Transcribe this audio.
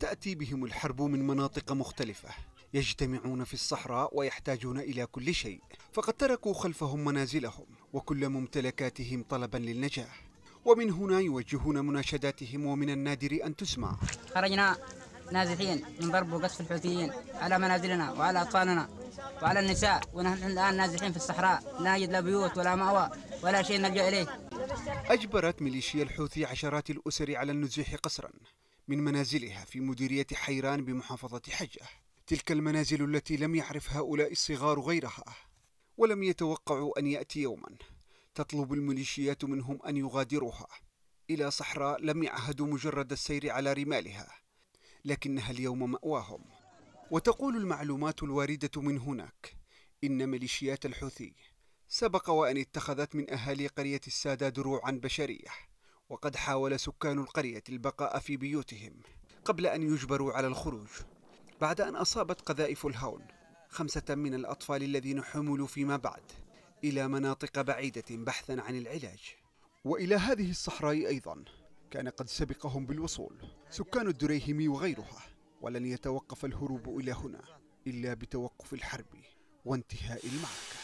تأتي بهم الحرب من مناطق مختلفة يجتمعون في الصحراء ويحتاجون إلى كل شيء فقد تركوا خلفهم منازلهم وكل ممتلكاتهم طلبا للنجاة ومن هنا يوجهون مناشداتهم ومن النادر أن تسمع خرجنا نازحين من ضرب وقصف الحوثيين على منازلنا وعلى أطفالنا وعلى النساء ونحن الآن نازحين في الصحراء لا نجد لا بيوت ولا مأوى ولا شيء نلجأ إليه أجبرت ميليشيا الحوثي عشرات الأسر على النزوح قسرا من منازلها في مديرية حيران بمحافظة حجة تلك المنازل التي لم يعرف هؤلاء الصغار غيرها ولم يتوقعوا أن يأتي يوما تطلب الميليشيات منهم أن يغادروها إلى صحراء لم يعهدوا مجرد السير على رمالها لكنها اليوم مأواهم وتقول المعلومات الواردة من هناك إن ميليشيات الحوثي سبق وأن اتخذت من أهالي قرية السادة دروعا بشرية وقد حاول سكان القرية البقاء في بيوتهم قبل أن يجبروا على الخروج بعد أن أصابت قذائف الهون خمسة من الأطفال الذين حملوا فيما بعد إلى مناطق بعيدة بحثا عن العلاج وإلى هذه الصحراء أيضا كان قد سبقهم بالوصول سكان الدريهمي وغيرها ولن يتوقف الهروب إلى هنا إلا بتوقف الحرب وانتهاء المعركة